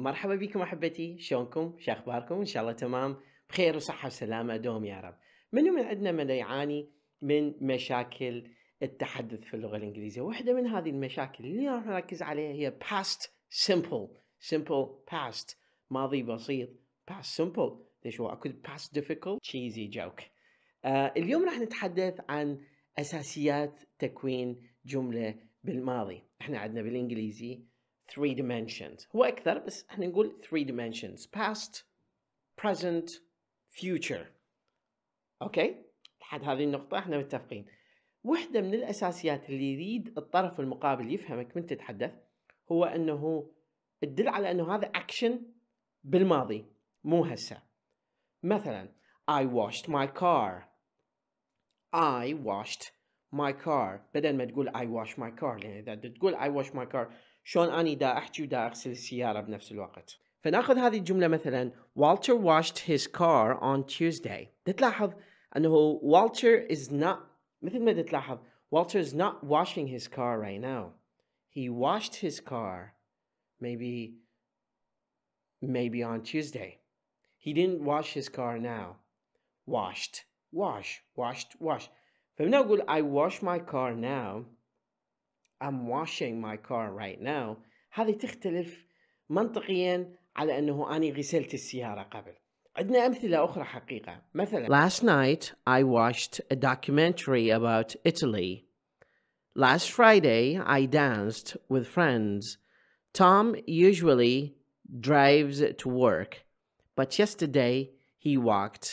مرحبا بكم احبتي شلونكم شو اخباركم ان شاء الله تمام بخير وصحه وسلامه دوم يا رب منو من عندنا من يعاني من مشاكل التحدث في اللغه الانجليزيه واحده من هذه المشاكل اللي راح نركز عليها هي past simple simple past ماضي بسيط past simple ليش هو اكو past difficult cheesy joke آه اليوم راح نتحدث عن اساسيات تكوين جمله بالماضي احنا عندنا بالانجليزي three dimensions هو أكثر بس احنا نقول three dimensions past present future أوكي لحد هذه النقطة احنا متفقين واحدة من الأساسيات اللي يريد الطرف المقابل يفهمك من تتحدث هو أنه تدل على أنه هذا أكشن بالماضي مو هسا مثلا I washed my car I washed my car بدل ما تقول I wash my car that إذا تقول I wash my car شلون أني دا أحكي ودا أغسل السيارة Walter washed his car on Tuesday Walter is not washing his car right now He washed his car maybe on Tuesday He didn't wash his car now Washed Wash Washed Washed فمن أقول I wash my car now I'm washing my car right now هذه تختلف منطقيا على أنه أنا غسلت السيارة قبل عندنا أمثلة أخرى حقيقة مثلا Last night I watched a documentary about Italy Last Friday I danced with friends Tom usually drives to work but yesterday he walked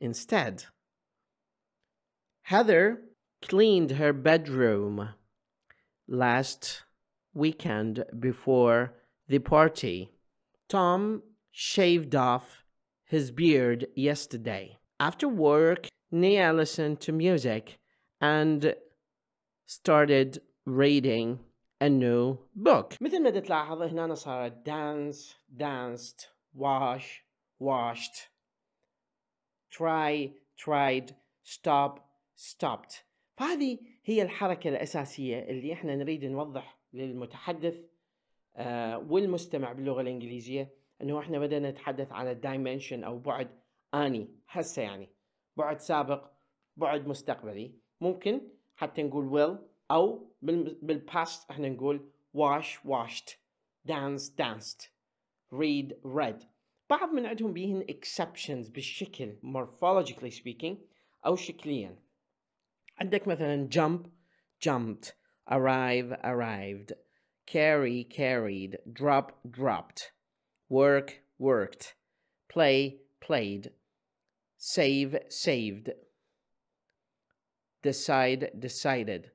instead Heather cleaned her bedroom last weekend before the party. Tom shaved off his beard yesterday. After work, Nia listened to music and started reading a new book. مثل ما تلاحظ هنا صارت dance, danced, wash, washed, try, tried, stop, stopped فهذه هي الحركة الأساسية اللي احنا نريد نوضح للمتحدث آه، والمستمع باللغة الإنجليزية أنه احنا بدنا نتحدث على dimension أو بعد آني هسه يعني بعد سابق بعد مستقبلي ممكن حتى نقول will أو بالباست احنا نقول wash washed dance danced read read بعض من عندهم بيهن exceptions بالشكل morphologically speaking أو شكلياً عندك مثلا jump jumped arrive arrived carry carried drop dropped work worked play played save saved decide decided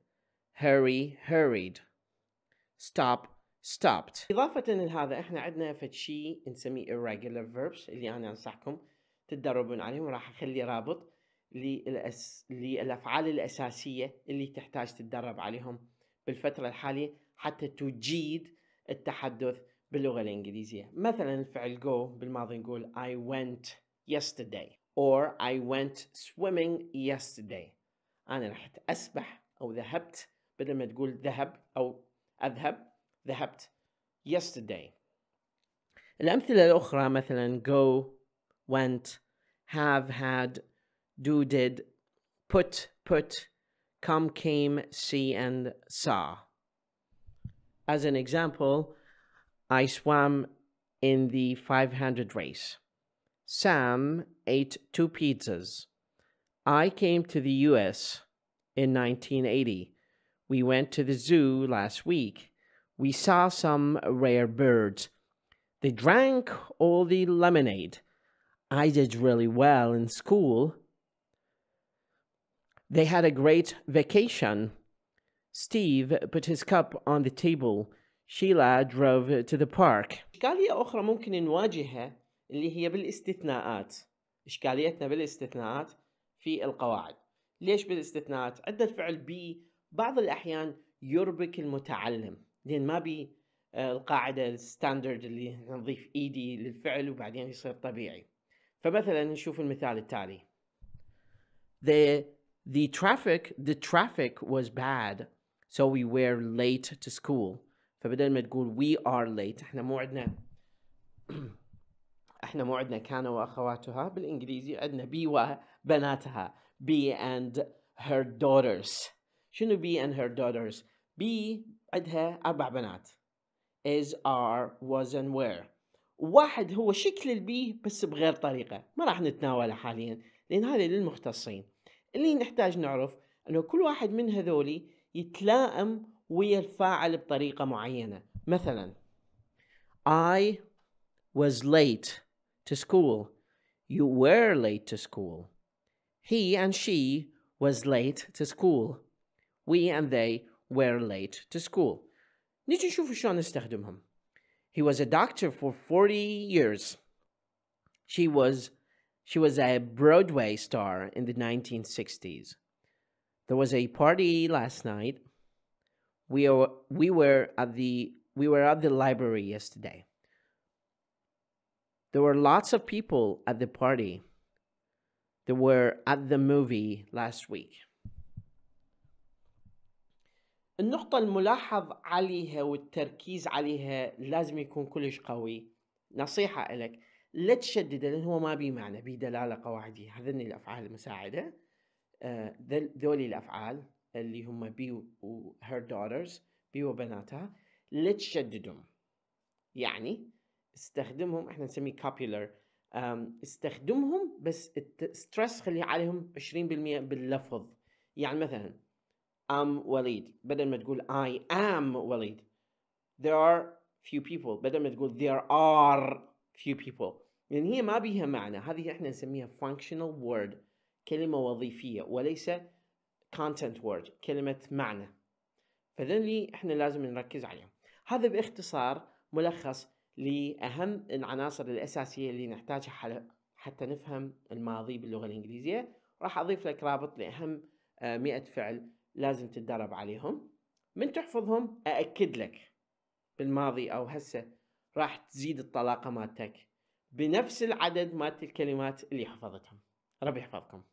hurry hurried stop stopped إضافة لهذا احنا عندنا فد شيء نسميه irregular verbs اللي أنا أنصحكم تتدربون عليهم راح أخلي رابط للأس... للافعال الاساسيه اللي تحتاج تتدرب عليهم بالفتره الحاليه حتى تجيد التحدث باللغه الانجليزيه مثلا فعل go بالماضي نقول I went yesterday or I went swimming yesterday انا رحت اسبح او ذهبت بدل ما تقول ذهب او اذهب ذهبت yesterday الامثله الاخرى مثلا go went have had do, did, put, put, come, came, see, and saw. As an example, I swam in the 500 race. Sam ate two pizzas. I came to the US in 1980. We went to the zoo last week. We saw some rare birds. They drank all the lemonade. I did really well in school. They had a great vacation. Steve put his cup on the table. Sheila drove to the park. إشكالية أخرى ممكن نواجهها اللي هي بالاستثناءات. إشكاليتنا بالاستثناءات في القواعد. ليش بالاستثناءات؟ عدة الفعل بي بعض الأحيان يربك المتعلم لأن ما بي آه، القاعدة الستاندرد اللي نضيف ايدي للفعل وبعدين يصير طبيعي. فمثلا نشوف المثال التالي. The the traffic the traffic was bad so we were late to school فبدل ما تقول we are late احنا موعدنا احنا موعدنا كان واخواتها بالانجليزي عندنا بي وبناتها بي and her daughters شنو بي and her daughters بي عندها اربع بنات is are was and were واحد هو شكل البي بس بغير طريقه ما راح نتناوله حاليا لان هذا للمختصين اللي نحتاج نعرف انه كل واحد من هذولي يتلائم ويا الفاعل بطريقة معينة مثلا I was late to school You were late to school He and she was late to school We and they were late to school نجي نشوف شلون نستخدمهم He was a doctor for 40 years She was She was a Broadway star in the 1960s. There was a party last night. We, are, we were at the we were at the library yesterday. There were lots of people at the party that were at the movie last week. النقطة الملاحظ عليها والتركيز عليها لازم يكون كلش قوي نصيحة لك لا تشدده لان هو ما بي معنى بي دلاله قواعديه هذني الافعال المساعده آه، ذول الافعال اللي هم بي و هير داughters بي وبناتها لا تشددهم يعني استخدمهم احنا نسميه كابيلر استخدمهم بس الستريس خلي عليهم 20% باللفظ يعني مثلا ام وليد بدل ما تقول I am وليد there are few people بدل ما تقول there are few people يعني هي ما بيها معنى هذه احنا نسميها functional word كلمة وظيفية وليس content word كلمة معنى فذنلي احنا لازم نركز عليهم هذا باختصار ملخص لأهم العناصر الأساسية اللي نحتاجها حتى نفهم الماضي باللغة الإنجليزية راح أضيف لك رابط لأهم آه، مئة فعل لازم تتدرب عليهم من تحفظهم أأكد لك بالماضي أو هسه راح تزيد الطلاقة مالتك بنفس العدد مال الكلمات اللي حفظتهم ربي يحفظكم